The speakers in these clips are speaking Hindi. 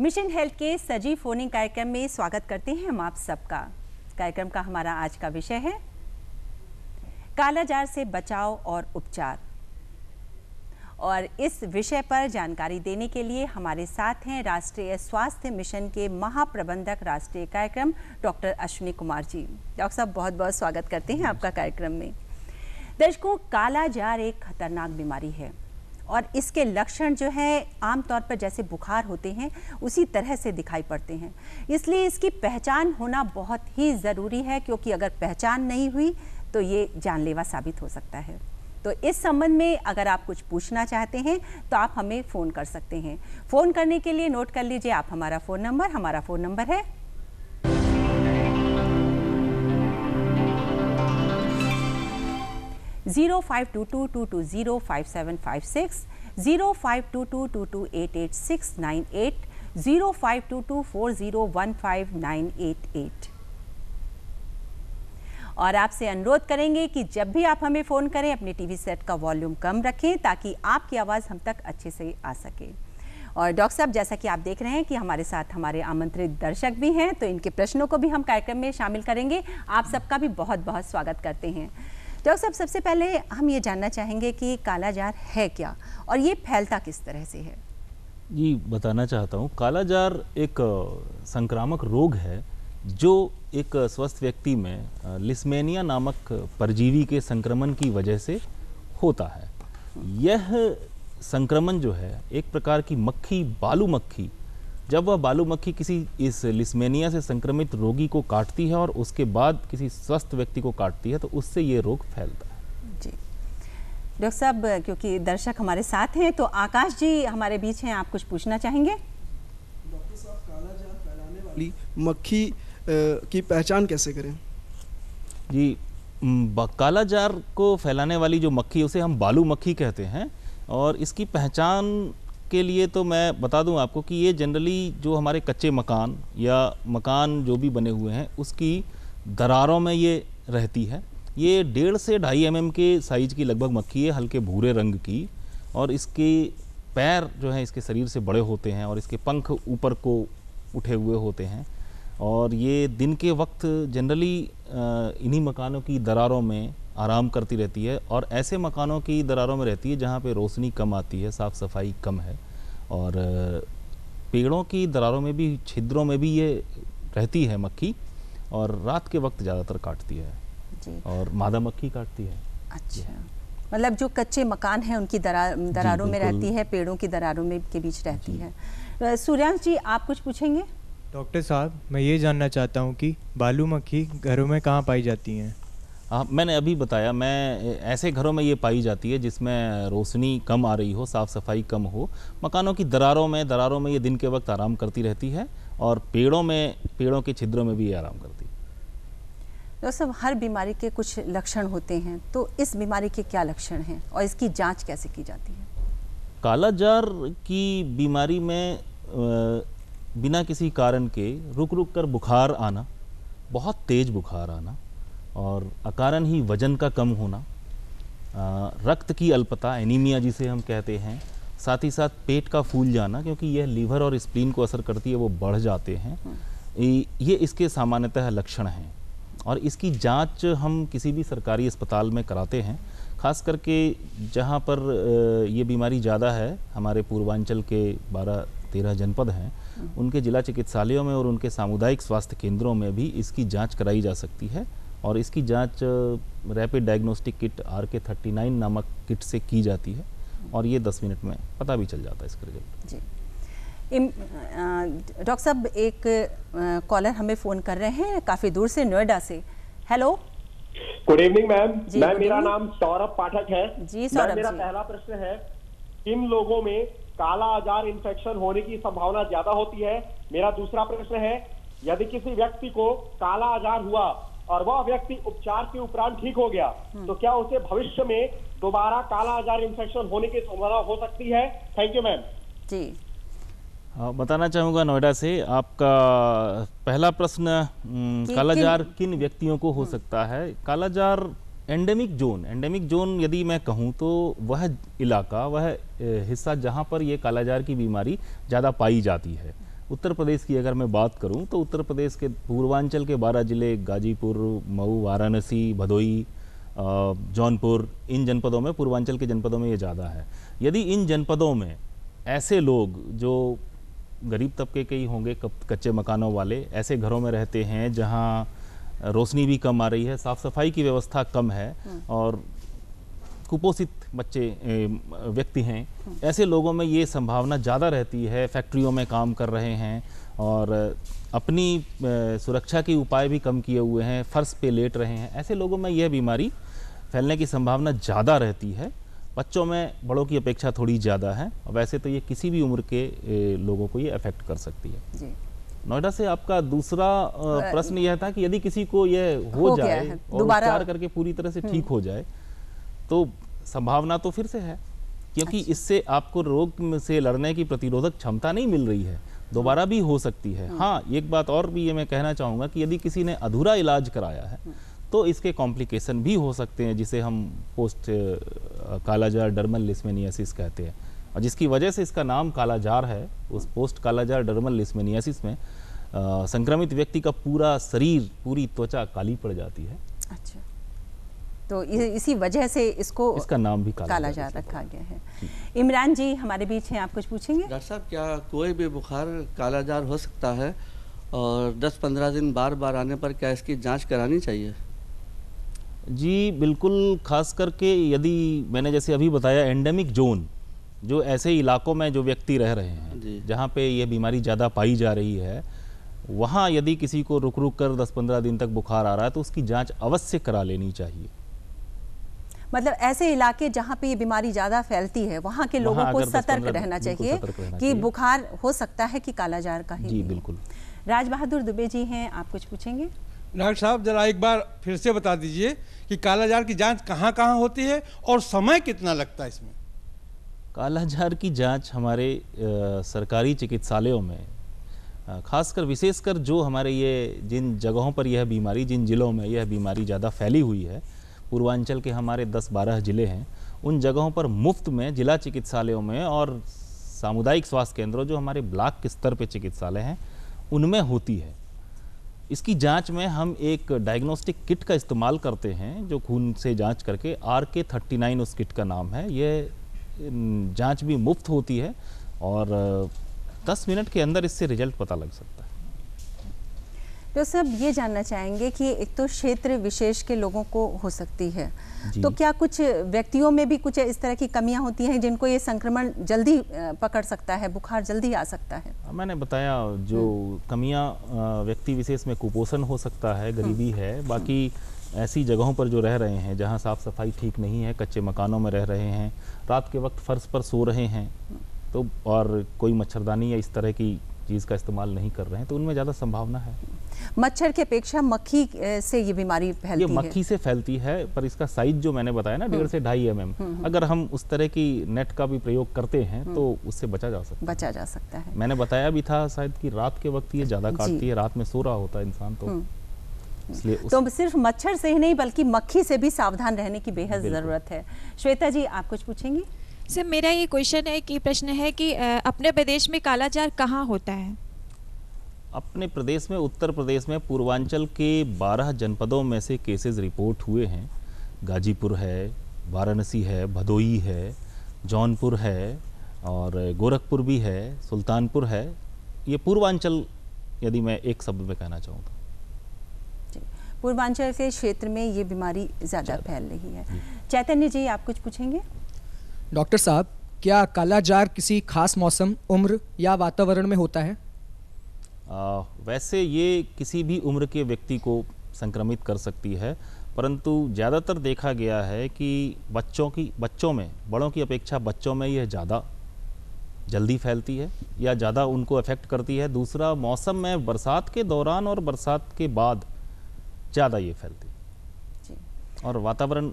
मिशन हेल्थ के सजीव फोनिंग कार्यक्रम में स्वागत करते हैं हम आप सबका कार्यक्रम का हमारा आज का विषय है कालाजार से बचाव और उपचार और इस विषय पर जानकारी देने के लिए हमारे साथ हैं राष्ट्रीय स्वास्थ्य मिशन के महाप्रबंधक राष्ट्रीय कार्यक्रम डॉक्टर अश्विनी कुमार जी डॉक्टर साहब बहुत बहुत स्वागत करते हैं आपका कार्यक्रम में दर्शकों कालाजार एक खतरनाक बीमारी है और इसके लक्षण जो है आमतौर पर जैसे बुखार होते हैं उसी तरह से दिखाई पड़ते हैं इसलिए इसकी पहचान होना बहुत ही ज़रूरी है क्योंकि अगर पहचान नहीं हुई तो ये जानलेवा साबित हो सकता है तो इस संबंध में अगर आप कुछ पूछना चाहते हैं तो आप हमें फ़ोन कर सकते हैं फ़ोन करने के लिए नोट कर लीजिए आप हमारा फ़ोन नंबर हमारा फ़ोन नंबर है zero five two two two two zero five seven five six zero five two two two two eight eight six nine eight zero five two two four zero one five nine eight eight और आपसे अनुरोध करेंगे कि जब भी आप हमें फ़ोन करें अपने टीवी सेट का वॉल्यूम कम रखें ताकि आपकी आवाज़ हम तक अच्छे से आ सके और डॉक्टर साहब जैसा कि आप देख रहे हैं कि हमारे साथ हमारे आमंत्रित दर्शक भी हैं तो इनके प्रश्नों को भी हम कार्यक्रम में शामिल करेंगे आप सबका भी बहुत बहुत स्वागत करते हैं डॉक्टर साहब सबसे पहले हम ये जानना चाहेंगे कि कालाजार है क्या और ये फैलता किस तरह से है जी बताना चाहता हूँ कालाजार एक संक्रामक रोग है जो एक स्वस्थ व्यक्ति में लिस्मेनिया नामक परजीवी के संक्रमण की वजह से होता है यह संक्रमण जो है एक प्रकार की मक्खी बालू मक्खी जब वह बालू मक्खी किसी इस लिस्मेनिया से संक्रमित रोगी को काटती है और उसके बाद किसी स्वस्थ व्यक्ति को काटती है तो उससे ये रोग फैलता है जी डॉक्टर साहब क्योंकि दर्शक हमारे साथ हैं तो आकाश जी हमारे बीच हैं आप कुछ पूछना चाहेंगे डॉक्टर साहब कालाजार फैलाने वाली मक्खी की पहचान कैसे करें जी कालाजार को फैलाने वाली जो मक्खी उसे हम बालू मक्खी कहते हैं और इसकी पहचान के लिए तो मैं बता दूं आपको कि ये जनरली जो हमारे कच्चे मकान या मकान जो भी बने हुए हैं उसकी दरारों में ये रहती है ये डेढ़ से ढाई एम के साइज़ की लगभग मक्खी है हल्के भूरे रंग की और इसके पैर जो हैं इसके शरीर से बड़े होते हैं और इसके पंख ऊपर को उठे हुए होते हैं और ये दिन के वक्त जनरली इन्हीं मकानों की दरारों में आराम करती रहती है और ऐसे मकानों की दरारों में रहती है जहाँ पे रोशनी कम आती है साफ़ सफाई कम है और पेड़ों की दरारों में भी छिद्रों में भी ये रहती है मक्खी और रात के वक्त ज़्यादातर काटती है और मादा मक्खी काटती है अच्छा मतलब जो कच्चे मकान हैं उनकी दरार दरारों में रहती है पेड़ों की दरारों में के बीच रहती है सूर्यांश जी आप कुछ पूछेंगे डॉक्टर साहब मैं ये जानना चाहता हूँ कि बालू मक्खी घरों में कहाँ पाई जाती हैं आ, हाँ, मैंने अभी बताया मैं ऐसे घरों में ये पाई जाती है जिसमें रोशनी कम आ रही हो साफ़ सफाई कम हो मकानों की दरारों में दरारों में ये दिन के वक्त आराम करती रहती है और पेड़ों में पेड़ों के छिद्रों में भी ये आराम करती है तो सब हर बीमारी के कुछ लक्षण होते हैं तो इस बीमारी के क्या लक्षण हैं और इसकी जाँच कैसे की जाती है जार की बीमारी में बिना किसी कारण के रुक रुक कर बुखार आना बहुत तेज़ बुखार आना और अकारण ही वजन का कम होना रक्त की अल्पता एनीमिया जिसे हम कहते हैं साथ ही साथ पेट का फूल जाना क्योंकि यह लीवर और स्प्लीन को असर करती है वो बढ़ जाते हैं हम्म। ये इसके सामान्यतः लक्षण हैं और इसकी जांच हम किसी भी सरकारी अस्पताल में कराते हैं खास करके जहाँ पर ये बीमारी ज़्यादा है हमारे पूर्वांचल के बारह तेरह जनपद हैं हम्म। उनके जिला चिकित्सालयों में और उनके सामुदायिक स्वास्थ्य केंद्रों में भी इसकी जांच कराई जा सकती है और इसकी जांच rapid diagnostic kit R K thirty nine नामक किट से की जाती है और ये दस मिनट में पता भी चल जाता है इसका रिजल्ट जी डॉक्टर साहब एक कॉलर हमें फ़ोन कर रहे हैं काफ़ी दूर से नोएडा से hello good evening ma'am ma'am मेरा नाम सौरभ पाठक है जी सौरभ मेरा पहला प्रश्न है किन लोगों में काला आजार इन्फेक्शन होने की संभावना ज्यादा होती है मेरा दूसरा प्रश्न है यदि किसी व्यक्ति को काला आजार हुआ और वह व्यक्ति उपचार के उपरांत ठीक हो गया तो क्या उसे भविष्य में दोबारा काला आजार इंफेक्शन होने की संभावना हो सकती है थैंक यू मैम जी बताना चाहूंगा नोएडा से आपका पहला प्रश्न कालाजार किन व्यक्तियों को हो सकता है kala azar endemic zone endemic zone यदि मैं कहूं तो वह इलाका वह हिस्सा जहां पर यह कालाजार की बीमारी ज़्यादा पाई जाती है उत्तर प्रदेश की अगर मैं बात करूं तो उत्तर प्रदेश के पूर्वांचल के बारह जिले गाजीपुर मऊ वाराणसी भदोई जौनपुर इन जनपदों में पूर्वांचल के जनपदों में ये ज़्यादा है यदि इन जनपदों में ऐसे लोग जो गरीब तबके के ही होंगे कच्चे मकानों वाले ऐसे घरों में रहते हैं जहाँ रोशनी भी कम आ रही है साफ़ सफाई की व्यवस्था कम है हम्म। और कुपोषित बच्चे व्यक्ति हैं ऐसे लोगों में ये संभावना ज़्यादा रहती है फैक्ट्रियों में काम कर रहे हैं और अपनी सुरक्षा के उपाय भी कम किए हुए हैं फर्श पे लेट रहे हैं ऐसे लोगों में यह बीमारी फैलने की संभावना ज़्यादा रहती है बच्चों में बड़ों की अपेक्षा थोड़ी ज़्यादा है वैसे तो ये किसी भी उम्र के लोगों को ये अफेक्ट कर सकती है नोएडा से आपका दूसरा प्रश्न यह था कि यदि किसी को यह हो, हो जाए और उपचार करके पूरी तरह से हम्म। ठीक हो जाए तो संभावना तो फिर से है क्योंकि अच्छा। इससे आपको रोग से लड़ने की प्रतिरोधक क्षमता नहीं मिल रही है दोबारा भी हो सकती है हाँ।, हाँ एक बात और भी ये मैं कहना चाहूँगा कि यदि किसी ने अधूरा इलाज कराया है हाँ। तो इसके कॉम्प्लिकेशन भी हो सकते हैं जिसे हम पोस्ट कालाजार डर्मल लिस्मेनियासिस कहते हैं और जिसकी वजह से इसका नाम कालाजार है उस पोस्ट कालाजार डर्मल लिस्मेनियासिस में आ, संक्रमित व्यक्ति का पूरा शरीर पूरी त्वचा काली पड़ जाती है अच्छा तो इसी वजह से इसको इसका नाम भी काला, काला जार रखा गया है इमरान जी हमारे बीच हैं आप कुछ पूछेंगे डॉक्टर साहब क्या कोई भी बुखार काला जार हो सकता है और 10-15 दिन बार बार आने पर क्या इसकी जांच करानी चाहिए जी बिल्कुल ख़ास करके यदि मैंने जैसे अभी बताया एंडेमिक जोन जो ऐसे इलाकों में जो व्यक्ति रह रहे हैं जहाँ पे यह बीमारी ज़्यादा पाई जा रही है वहाँ यदि किसी को रुक रुक कर दस पंद्रह दिन तक बुखार आ रहा है तो उसकी जाँच अवश्य करा लेनी चाहिए मतलब ऐसे इलाके जहाँ पे ये बीमारी ज़्यादा फैलती है वहाँ के लोगों को सतर्क रहना चाहिए कि बुखार हो सकता है कि कालाजार का ही जी बिल्कुल राज बहादुर दुबे जी हैं आप कुछ पूछेंगे डॉक्टर साहब जरा एक बार फिर से बता दीजिए कि कालाजार की जांच कहाँ कहाँ होती है और समय कितना लगता है इसमें कालाजार की जांच हमारे आ, सरकारी चिकित्सालयों में खासकर विशेषकर जो हमारे ये जिन जगहों पर यह बीमारी जिन जिलों में यह बीमारी ज़्यादा फैली हुई है पूर्वांचल के हमारे दस बारह ज़िले हैं उन जगहों पर मुफ्त में जिला चिकित्सालयों में और सामुदायिक स्वास्थ्य केंद्रों जो हमारे ब्लॉक के स्तर पर चिकित्सालय हैं उनमें होती है इसकी जांच में हम एक डायग्नोस्टिक किट का इस्तेमाल करते हैं जो खून से जांच करके आर के थर्टी नाइन उस किट का नाम है यह जांच भी मुफ्त होती है और 10 मिनट के अंदर इससे रिजल्ट पता लग सकता है तो सब ये जानना चाहेंगे कि एक तो क्षेत्र विशेष के लोगों को हो सकती है तो क्या कुछ व्यक्तियों में भी कुछ इस तरह की कमियां होती हैं जिनको ये संक्रमण जल्दी पकड़ सकता है बुखार जल्दी आ सकता है हाँ, मैंने बताया जो हम्म। कमियां व्यक्ति विशेष में कुपोषण हो सकता है गरीबी हम्म। है बाकी ऐसी जगहों पर जो रह रहे हैं जहाँ साफ़ सफाई ठीक नहीं है कच्चे मकानों में रह रहे हैं रात के वक्त फर्श पर सो रहे हैं हम्म। तो और कोई मच्छरदानी या इस तरह की चीज़ का इस्तेमाल नहीं कर रहे हैं तो उनमें ज़्यादा संभावना है मच्छर की अपेक्षा मक्खी से ये बीमारी फैलती ये मक्खी है। से फैलती है पर इसका साइज जो मैंने बताया ना डेढ़ से ढाई हम्म। एम हम्म। अगर हम उस तरह की नेट का भी प्रयोग करते हैं तो हम्म। उससे बचा जा सकता बचा जा सकता है मैंने बताया भी था शायद कि रात के वक्त ये ज़्यादा काटती है रात में सो रहा होता है इंसान तो तो सिर्फ मच्छर से ही नहीं बल्कि मक्खी से भी सावधान रहने की बेहद ज़रूरत है श्वेता जी आप कुछ पूछेंगी सर मेरा ये क्वेश्चन है कि प्रश्न है कि अपने प्रदेश में कालाजार कहाँ होता है अपने प्रदेश में उत्तर प्रदेश में पूर्वांचल के 12 जनपदों में से केसेस रिपोर्ट हुए हैं गाजीपुर है वाराणसी है भदोई है जौनपुर है और गोरखपुर भी है सुल्तानपुर है ये पूर्वांचल यदि मैं एक शब्द में कहना चाहूँ तो पूर्वांचल के क्षेत्र में ये बीमारी ज़्यादा फैल रही है चैतन्य जी आप कुछ पूछेंगे डॉक्टर साहब क्या कालाजार किसी खास मौसम उम्र या वातावरण में होता है आ, वैसे ये किसी भी उम्र के व्यक्ति को संक्रमित कर सकती है परंतु ज़्यादातर देखा गया है कि बच्चों की बच्चों में बड़ों की अपेक्षा बच्चों में यह ज़्यादा जल्दी फैलती है या ज़्यादा उनको अफेक्ट करती है दूसरा मौसम में बरसात के दौरान और बरसात के बाद ज़्यादा ये फैलती है और वातावरण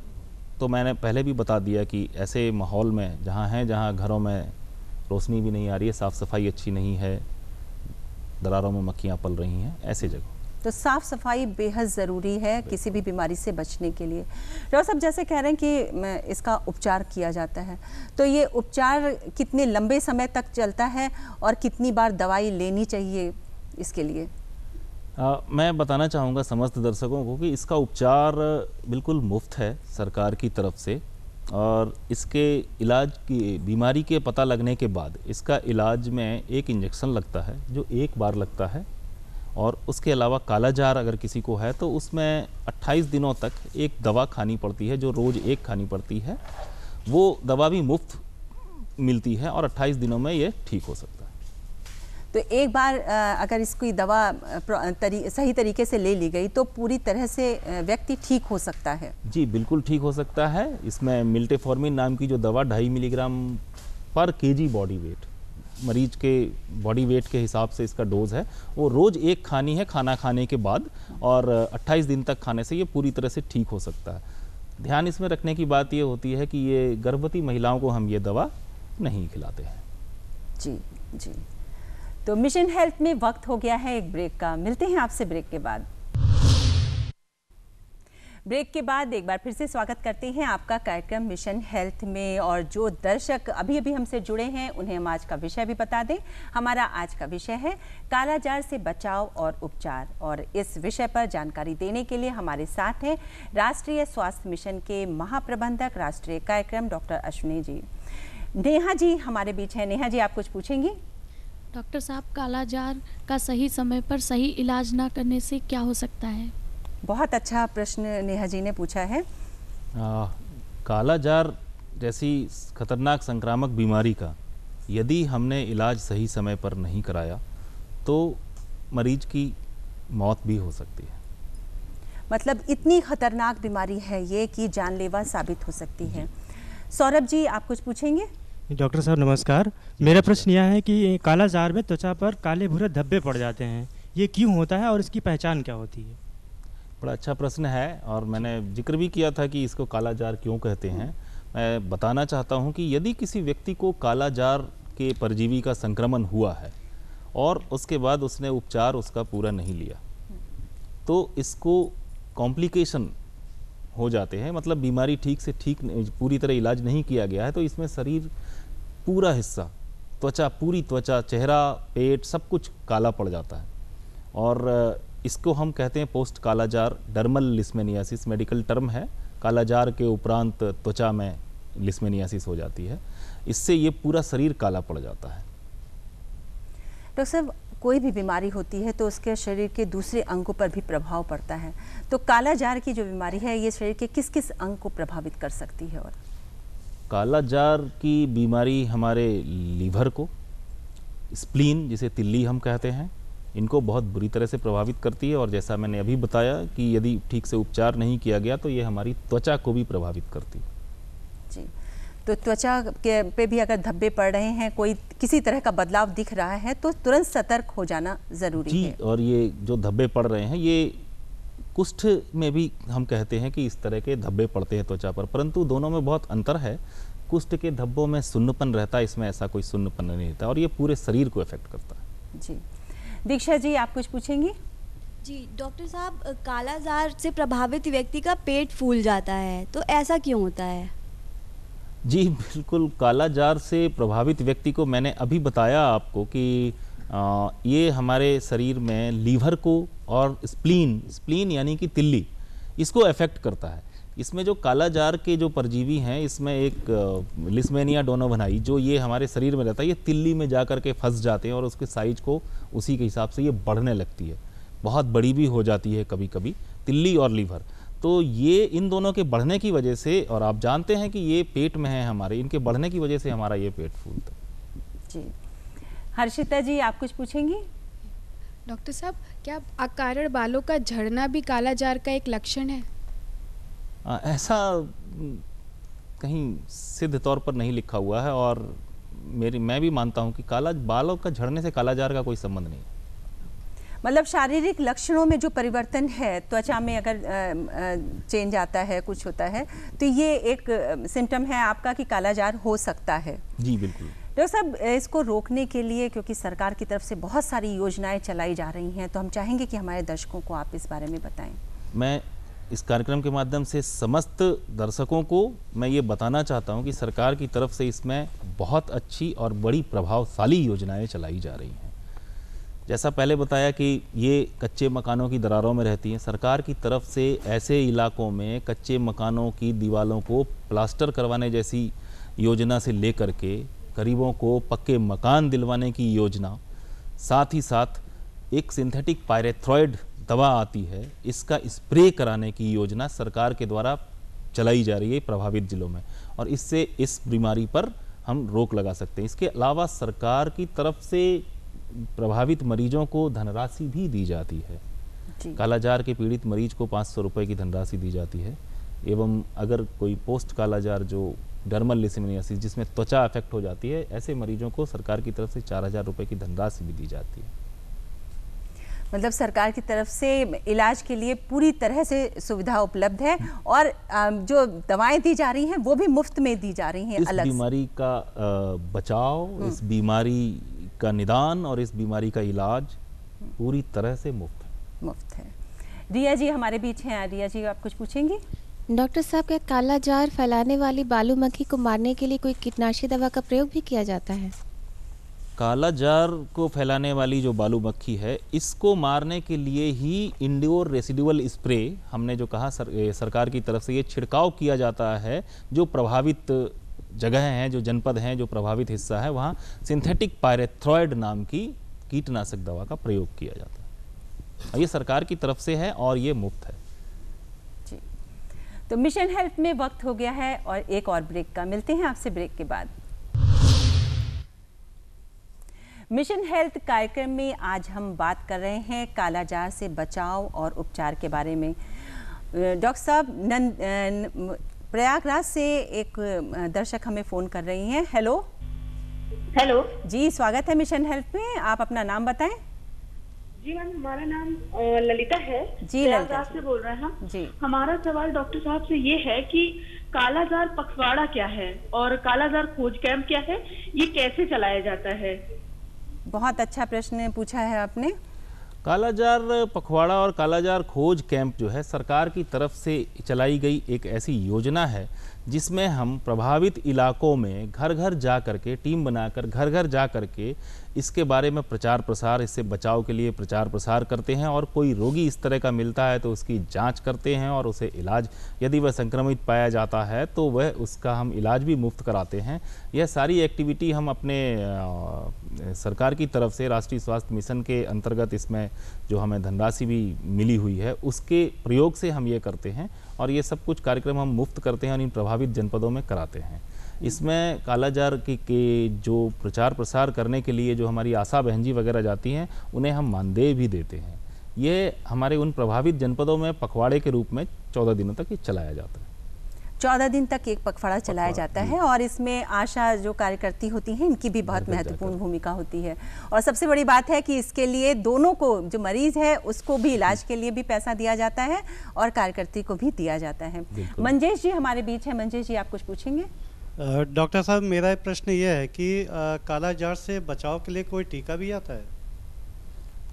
तो मैंने पहले भी बता दिया कि ऐसे माहौल में जहाँ हैं जहाँ घरों में रोशनी भी नहीं आ रही है साफ़ सफाई अच्छी नहीं है दरारों में मक्खियाँ पल रही हैं ऐसे जगह तो साफ़ सफाई बेहद ज़रूरी है किसी भी बीमारी से बचने के लिए डॉक्टर साहब जैसे कह रहे हैं कि इसका उपचार किया जाता है तो ये उपचार कितने लंबे समय तक चलता है और कितनी बार दवाई लेनी चाहिए इसके लिए आ, मैं बताना चाहूँगा समस्त दर्शकों को कि इसका उपचार बिल्कुल मुफ्त है सरकार की तरफ से और इसके इलाज की बीमारी के पता लगने के बाद इसका इलाज में एक इंजेक्शन लगता है जो एक बार लगता है और उसके अलावा कालाजार अगर किसी को है तो उसमें 28 दिनों तक एक दवा खानी पड़ती है जो रोज़ एक खानी पड़ती है वो दवा भी मुफ्त मिलती है और 28 दिनों में ये ठीक हो सकता है तो एक बार अगर इसकी दवा तरी, सही तरीके से ले ली गई तो पूरी तरह से व्यक्ति ठीक हो सकता है जी बिल्कुल ठीक हो सकता है इसमें मिल्टेफॉर्मिन नाम की जो दवा ढाई मिलीग्राम पर के बॉडी वेट मरीज के बॉडी वेट के हिसाब से इसका डोज है वो रोज़ एक खानी है खाना खाने के बाद और 28 दिन तक खाने से ये पूरी तरह से ठीक हो सकता है ध्यान इसमें रखने की बात ये होती है कि ये गर्भवती महिलाओं को हम ये दवा नहीं खिलाते हैं जी जी तो मिशन हेल्थ में वक्त हो गया है एक ब्रेक का मिलते हैं आपसे ब्रेक के बाद ब्रेक के बाद एक बार फिर से स्वागत करते हैं आपका कार्यक्रम मिशन हेल्थ में और जो दर्शक अभी अभी हमसे जुड़े हैं उन्हें हम आज का विषय भी बता दें हमारा आज का विषय है कालाजार से बचाव और उपचार और इस विषय पर जानकारी देने के लिए हमारे साथ हैं राष्ट्रीय स्वास्थ्य मिशन के महाप्रबंधक राष्ट्रीय कार्यक्रम डॉक्टर अश्विनी जी नेहा जी हमारे बीच हैं नेहा जी आप कुछ पूछेंगी डॉक्टर साहब कालाजार का सही समय पर सही इलाज ना करने से क्या हो सकता है बहुत अच्छा प्रश्न नेहा जी ने पूछा है आ, कालाजार जैसी खतरनाक संक्रामक बीमारी का यदि हमने इलाज सही समय पर नहीं कराया तो मरीज की मौत भी हो सकती है मतलब इतनी खतरनाक बीमारी है ये कि जानलेवा साबित हो सकती है सौरभ जी आप कुछ पूछेंगे डॉक्टर साहब नमस्कार मेरा प्रश्न यह है कि काला जार में त्वचा पर काले भूरे धब्बे पड़ जाते हैं ये क्यों होता है और इसकी पहचान क्या होती है बड़ा अच्छा प्रश्न है और मैंने जिक्र भी किया था कि इसको काला जार क्यों कहते हैं मैं बताना चाहता हूँ कि यदि किसी व्यक्ति को काला जार के परजीवी का संक्रमण हुआ है और उसके बाद उसने उपचार उसका पूरा नहीं लिया तो इसको कॉम्प्लिकेशन हो जाते हैं मतलब बीमारी ठीक से ठीक पूरी तरह इलाज नहीं किया गया है तो इसमें शरीर पूरा हिस्सा त्वचा पूरी त्वचा चेहरा पेट सब कुछ काला पड़ जाता है और इसको हम कहते हैं post kala azar dermal leishmaniasis medical term है कालाजार के उपरांत त्वचा में लिस्मेनियासिस हो जाती है इससे ये पूरा शरीर काला पड़ जाता है डॉक्टर साहब कोई भी बीमारी होती है तो उसके शरीर के दूसरे अंगों पर भी प्रभाव पड़ता है तो कालाजार की जो बीमारी है ये शरीर के किस किस अंग को प्रभावित कर सकती है और काला जार की बीमारी हमारे लीवर को स्प्लीन जिसे तिल्ली हम कहते हैं इनको बहुत बुरी तरह से प्रभावित करती है और जैसा मैंने अभी बताया कि यदि ठीक से उपचार नहीं किया गया तो ये हमारी त्वचा को भी प्रभावित करती है जी तो त्वचा के पे भी अगर धब्बे पड़ रहे हैं कोई किसी तरह का बदलाव दिख रहा है तो तुरंत सतर्क हो जाना ज़रूरी जी, है और ये जो धब्बे पड़ रहे हैं ये कुष्ठ में भी हम कहते हैं कि इस तरह के धब्बे पड़ते हैं त्वचा पर परंतु दोनों में बहुत अंतर है कुष्ठ के धब्बों में सुन्नपन रहता है इसमें ऐसा कोई सुन्नपन नहीं रहता और ये पूरे शरीर को इफेक्ट करता है जी दीक्षा जी आप कुछ पूछेंगी जी डॉक्टर साहब कालाजार से प्रभावित व्यक्ति का पेट फूल जाता है तो ऐसा क्यों होता है जी बिल्कुल कालाजार से प्रभावित व्यक्ति को मैंने अभी बताया आपको कि आ, ये हमारे शरीर में लीवर को और स्प्लीन स्प्लीन यानी कि तिल्ली इसको अफेक्ट करता है इसमें जो कालाजार के जो परजीवी हैं इसमें एक लिस्मेनिया बनाई जो ये हमारे शरीर में रहता है ये तिल्ली में जा कर के फंस जाते हैं और उसके साइज को उसी के हिसाब से ये बढ़ने लगती है बहुत बड़ी भी हो जाती है कभी कभी तिल्ली और लीवर तो ये इन दोनों के बढ़ने की वजह से और आप जानते हैं कि ये पेट में है हमारे इनके बढ़ने की वजह से हमारा ये पेट फूलता जी हर्षिता जी आप कुछ पूछेंगी डॉक्टर साहब क्या अकारण बालों का झड़ना भी कालाजार का एक लक्षण है आ, ऐसा हम्म, कहीं सिद्ध तौर पर नहीं लिखा हुआ है और मेरी मैं भी मानता हूं कि काला बालों का झड़ने से कालाजार का कोई संबंध नहीं मतलब शारीरिक लक्षणों में जो परिवर्तन है त्वचा में अगर चेंज आता है कुछ होता है तो ये एक सिम्टम है आपका कि कालाजार हो सकता है जी बिल्कुल डॉक्टर साहब इसको रोकने के लिए क्योंकि सरकार की तरफ से बहुत सारी योजनाएं चलाई जा रही हैं तो हम चाहेंगे कि हमारे दर्शकों को आप इस बारे में बताएं मैं इस कार्यक्रम के माध्यम से समस्त दर्शकों को मैं ये बताना चाहता हूँ कि सरकार की तरफ से इसमें बहुत अच्छी और बड़ी प्रभावशाली योजनाएं चलाई जा रही हैं जैसा पहले बताया कि ये कच्चे मकानों की दरारों में रहती हैं सरकार की तरफ से ऐसे इलाकों में कच्चे मकानों की दीवारों को प्लास्टर करवाने जैसी योजना से लेकर के गरीबों को पक्के मकान दिलवाने की योजना साथ ही साथ एक सिंथेटिक पायरेथ्रॉयड दवा आती है इसका स्प्रे कराने की योजना सरकार के द्वारा चलाई जा रही है प्रभावित जिलों में और इससे इस बीमारी पर हम रोक लगा सकते हैं इसके अलावा सरकार की तरफ से प्रभावित मरीजों को धनराशि भी दी जाती है कालाजार के पीड़ित मरीज को पाँच सौ रुपये की धनराशि दी जाती है एवं अगर कोई पोस्ट कालाजार जो डर्मल लिसिमिनियासिस जिसमें त्वचा अफेक्ट हो जाती है ऐसे मरीजों को सरकार की तरफ से चार हज़ार रुपये की धनराशि भी दी जाती है मतलब सरकार की तरफ से इलाज के लिए पूरी तरह से सुविधा उपलब्ध है और जो दवाएं दी जा रही हैं वो भी मुफ्त में दी जा रही हैं इस अलग बीमारी का बचाव हम्म। इस बीमारी का निदान और इस बीमारी का इलाज पूरी तरह से मुफ्त है मुफ्त है रिया जी हमारे बीच हैं रिया जी आप कुछ पूछेंगी डॉक्टर साहब क्या काला जार फैलाने वाली बालू मक्खी को मारने के लिए कोई कीटनाशी दवा का प्रयोग भी किया जाता है काला जार को फैलाने वाली जो बालू मक्खी है इसको मारने के लिए ही इंडोर रेसिडुअल स्प्रे हमने जो कहा सर, सरकार की तरफ से ये छिड़काव किया जाता है जो प्रभावित जगह हैं जो जनपद हैं जो प्रभावित हिस्सा है वहाँ सिंथेटिक पायरेथ्रॉयड नाम की कीटनाशक दवा का प्रयोग किया जाता है ये सरकार की तरफ से है और ये मुफ्त है जी तो मिशन हेल्थ में वक्त हो गया है और एक और ब्रेक का मिलते हैं आपसे ब्रेक के बाद मिशन हेल्थ कार्यक्रम में आज हम बात कर रहे हैं कालाजार से बचाव और उपचार के बारे में डॉक्टर साहब नंद प्रयागराज से एक दर्शक हमें फ़ोन कर रही हैं हेलो हेलो जी स्वागत है मिशन हेल्थ में आप अपना नाम बताएं जी मैम हमारा नाम ललिता है जी ललिता से बोल रहे हैं जी हमारा सवाल डॉक्टर साहब से ये है कि कालाजार पखवाड़ा क्या है और कालाजार खोज कैंप क्या है ये कैसे चलाया जाता है बहुत अच्छा प्रश्न पूछा है आपने कालाजार पखवाड़ा और कालाजार खोज कैंप जो है सरकार की तरफ से चलाई गई एक ऐसी योजना है जिसमें हम प्रभावित इलाकों में घर घर जा कर के टीम बनाकर घर घर जा करके इसके बारे में प्रचार प्रसार इससे बचाव के लिए प्रचार प्रसार करते हैं और कोई रोगी इस तरह का मिलता है तो उसकी जाँच करते हैं और उसे इलाज यदि वह संक्रमित पाया जाता है तो वह उसका हम इलाज भी मुफ्त कराते हैं यह सारी एक्टिविटी हम अपने सरकार की तरफ से राष्ट्रीय स्वास्थ्य मिशन के अंतर्गत इसमें जो हमें धनराशि भी मिली हुई है उसके प्रयोग से हम ये करते हैं और ये सब कुछ कार्यक्रम हम मुफ्त करते हैं और इन प्रभावित जनपदों में कराते हैं इसमें कालाजार की, के जो प्रचार प्रसार करने के लिए जो हमारी आशा बहन जी वगैरह जाती हैं उन्हें हम मानदेय भी देते हैं ये हमारे उन प्रभावित जनपदों में पखवाड़े के रूप में चौदह दिनों तक ये चलाया जाता है चौदह दिन तक एक पखवाड़ा चलाया जाता है और इसमें आशा जो कार्यकर्ती होती हैं इनकी भी बहुत महत्वपूर्ण भूमिका होती है और सबसे बड़ी बात है कि इसके लिए दोनों को जो मरीज है उसको भी इलाज के लिए भी पैसा दिया जाता है और कार्यकर्ती को भी दिया जाता है मंजेश जी हमारे बीच है मंजेश जी आप कुछ पूछेंगे डॉक्टर साहब मेरा प्रश्न ये है कि काला जार से बचाव के लिए कोई टीका भी आता है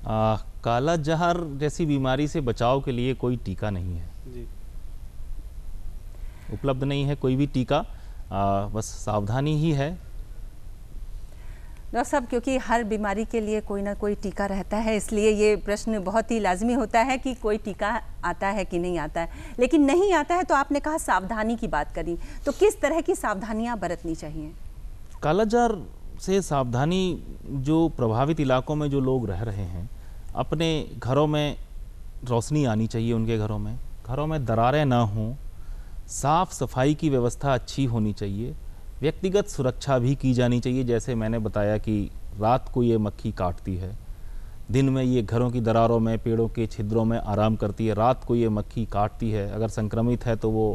आ, काला जहर जैसी बीमारी से बचाव के लिए कोई टीका नहीं है जी उपलब्ध नहीं है कोई भी टीका आ, बस सावधानी ही है डॉक्टर साहब क्योंकि हर बीमारी के लिए कोई ना कोई टीका रहता है इसलिए ये प्रश्न बहुत ही लाजमी होता है कि कोई टीका आता है कि नहीं आता है लेकिन नहीं आता है तो आपने कहा सावधानी की बात करी तो किस तरह की सावधानियाँ बरतनी चाहिए कालाजार से सावधानी जो प्रभावित इलाकों में जो लोग रह रहे हैं अपने घरों में रोशनी आनी चाहिए उनके घरों में घरों में दरारें ना हों साफ़ सफाई की व्यवस्था अच्छी होनी चाहिए व्यक्तिगत सुरक्षा भी की जानी चाहिए जैसे मैंने बताया कि रात को ये मक्खी काटती है दिन में ये घरों की दरारों में पेड़ों के छिद्रों में आराम करती है रात को ये मक्खी काटती है अगर संक्रमित है तो वो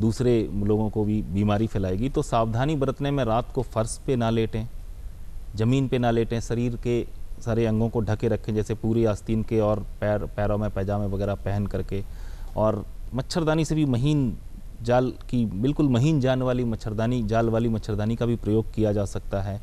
दूसरे लोगों को भी बीमारी फैलाएगी तो सावधानी बरतने में रात को फर्श पे ना लेटें ज़मीन पे ना लेटें शरीर के सारे अंगों को ढके रखें जैसे पूरी आस्तीन के और पैर पैरों में पैजामे वगैरह पहन करके और मच्छरदानी से भी महीन जाल की बिल्कुल महीन जान वाली मच्छरदानी जाल वाली मच्छरदानी का भी प्रयोग किया जा सकता है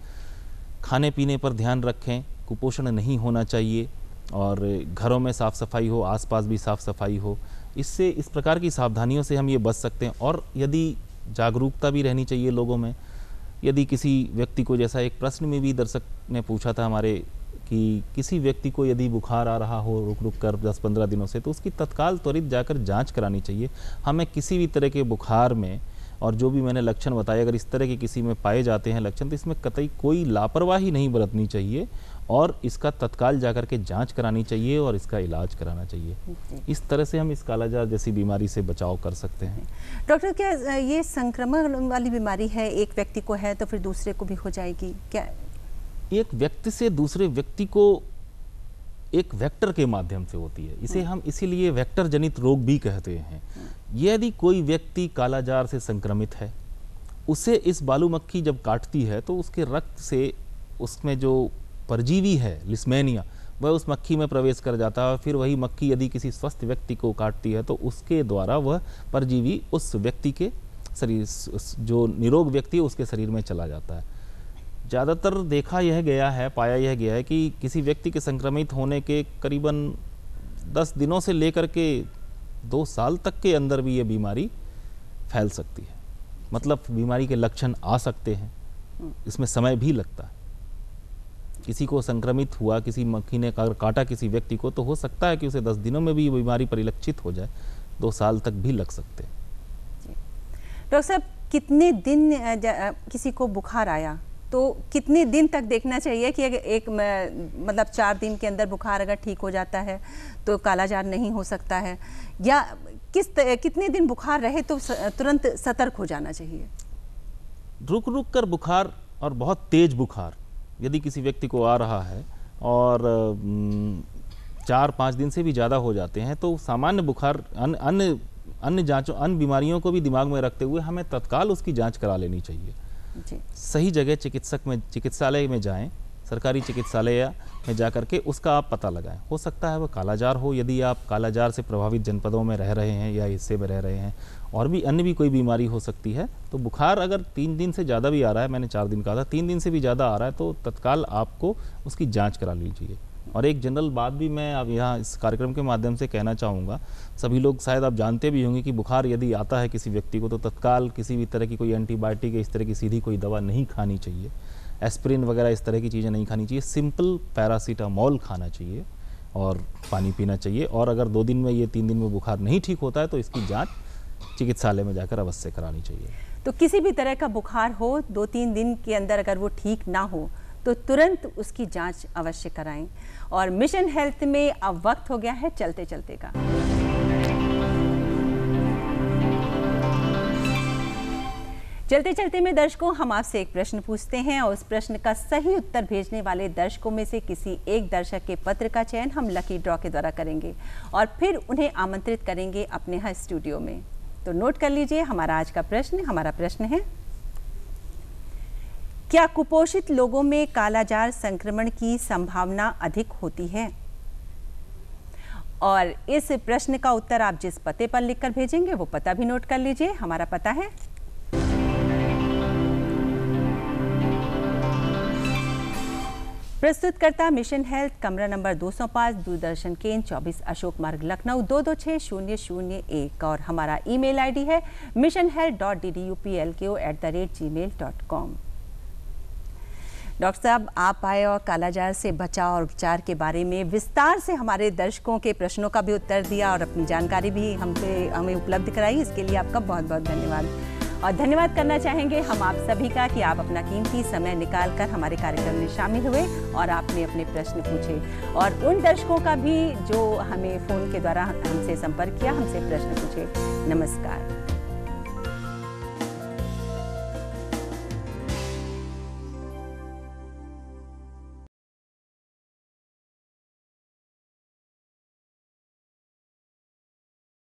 खाने पीने पर ध्यान रखें कुपोषण नहीं होना चाहिए और घरों में साफ़ सफाई हो आसपास भी साफ़ सफाई हो इससे इस प्रकार की सावधानियों से हम ये बच सकते हैं और यदि जागरूकता भी रहनी चाहिए लोगों में यदि किसी व्यक्ति को जैसा एक प्रश्न में भी दर्शक ने पूछा था हमारे कि किसी व्यक्ति को यदि बुखार आ रहा हो रुक रुक कर 10-15 दिनों से तो उसकी तत्काल त्वरित जाकर जांच करानी चाहिए हमें किसी भी तरह के बुखार में और जो भी मैंने लक्षण बताए अगर इस तरह के किसी में पाए जाते हैं लक्षण तो इसमें कतई कोई लापरवाही नहीं बरतनी चाहिए और इसका तत्काल जाकर के जांच करानी चाहिए और इसका इलाज कराना चाहिए इस तरह से हम इस कालाजार जैसी बीमारी से बचाव कर सकते हैं डॉक्टर क्या ये संक्रमण वाली बीमारी है एक व्यक्ति को है तो फिर दूसरे को भी हो जाएगी क्या एक व्यक्ति से दूसरे व्यक्ति को एक वेक्टर के माध्यम से होती है इसे हम्म। हम इसीलिए वेक्टर जनित रोग भी कहते हैं हम्म। यदि कोई व्यक्ति कालाजार से संक्रमित है उसे इस बालू मक्खी जब काटती है तो उसके रक्त से उसमें जो परजीवी है लिस्मेनिया वह उस मक्खी में प्रवेश कर जाता है फिर वही मक्खी यदि किसी स्वस्थ व्यक्ति को काटती है तो उसके द्वारा वह परजीवी उस व्यक्ति के शरीर जो निरोग व्यक्ति है उसके शरीर में चला जाता है ज़्यादातर देखा यह गया है पाया यह गया है कि किसी व्यक्ति के संक्रमित होने के करीबन दस दिनों से लेकर के दो साल तक के अंदर भी ये बीमारी फैल सकती है मतलब बीमारी के लक्षण आ सकते हैं इसमें समय भी लगता है किसी को संक्रमित हुआ किसी मक्खी ने काटा किसी व्यक्ति को तो हो सकता है कि उसे दस दिनों में भी बीमारी परिलक्षित हो जाए दो साल तक भी लग सकते हैं डॉक्टर साहब कितने दिन किसी को बुखार आया तो कितने दिन तक देखना चाहिए कि एक मतलब चार दिन के अंदर बुखार अगर ठीक हो जाता है तो कालाजार नहीं हो सकता है या किस कितने दिन बुखार रहे तो तुरंत सतर्क हो जाना चाहिए रुक रुक कर बुखार और बहुत तेज़ बुखार यदि किसी व्यक्ति को आ रहा है और चार पाँच दिन से भी ज़्यादा हो जाते हैं तो सामान्य बुखार अन्य अन्य अन्य जाँचों अन्य बीमारियों को भी दिमाग में रखते हुए हमें तत्काल उसकी जांच करा लेनी चाहिए सही जगह चिकित्सक में चिकित्सालय में जाएं सरकारी चिकित्सालय में जा के उसका आप पता लगाएं हो सकता है वह कालाजार हो यदि आप कालाजार से प्रभावित जनपदों में रह रहे हैं या हिस्से में रह रहे हैं और भी अन्य भी कोई बीमारी हो सकती है तो बुखार अगर तीन दिन से ज़्यादा भी आ रहा है मैंने चार दिन कहा था तीन दिन से भी ज़्यादा आ रहा है तो तत्काल आपको उसकी जाँच करा लीजिए और एक जनरल बात भी मैं अब यहाँ इस कार्यक्रम के माध्यम से कहना चाहूँगा सभी लोग शायद आप जानते भी होंगे कि बुखार यदि आता है किसी व्यक्ति को तो तत्काल किसी भी तरह की कोई एंटीबायोटिक इस तरह की सीधी कोई दवा नहीं खानी चाहिए एस्प्रिन वगैरह इस तरह की चीज़ें नहीं खानी चाहिए सिंपल पैरासीटामॉल खाना चाहिए और पानी पीना चाहिए और अगर दो दिन में ये तीन दिन में बुखार नहीं ठीक होता है तो इसकी जाँच चिकित्सालय में जाकर अवश्य करानी चाहिए तो किसी भी तरह का बुखार हो दो तीन दिन के अंदर अगर वो ठीक ना हो तो तुरंत उसकी जांच अवश्य कराएं और मिशन हेल्थ में अब वक्त हो गया है चलते चलते का चलते चलते में दर्शकों हम आपसे एक प्रश्न पूछते हैं और उस प्रश्न का सही उत्तर भेजने वाले दर्शकों में से किसी एक दर्शक के पत्र का चयन हम लकी ड्रॉ के द्वारा करेंगे और फिर उन्हें आमंत्रित करेंगे अपने हर स्टूडियो में तो नोट कर लीजिए हमारा आज का प्रश्न हमारा प्रश्न है क्या कुपोषित लोगों में कालाजार संक्रमण की संभावना अधिक होती है और इस प्रश्न का उत्तर आप जिस पते पर लिखकर भेजेंगे वो पता भी नोट कर लीजिए हमारा पता है प्रस्तुतकर्ता मिशन हेल्थ कमरा नंबर 205 दूरदर्शन केंद्र 24 अशोक मार्ग लखनऊ दो दो छः शून्य शून्य एक और हमारा ईमेल आईडी है mission health dot D D U P L K O at the rate Gmail dot com doctor साहब आप आए और कालाजार से बचाव और उपचार के बारे में विस्तार से हमारे दर्शकों के प्रश्नों का भी उत्तर दिया और अपनी जानकारी भी हमसे हमें उपलब्ध कराई इसके लिए आपका बहुत बहुत धन्यवाद और धन्यवाद करना चाहेंगे हम आप सभी का कि आप अपना कीमती समय निकाल कर हमारे कार्यक्रम में शामिल हुए और आपने अपने प्रश्न पूछे और उन दर्शकों का भी जो हमें फ़ोन के द्वारा हमसे संपर्क किया हमसे प्रश्न पूछे नमस्कार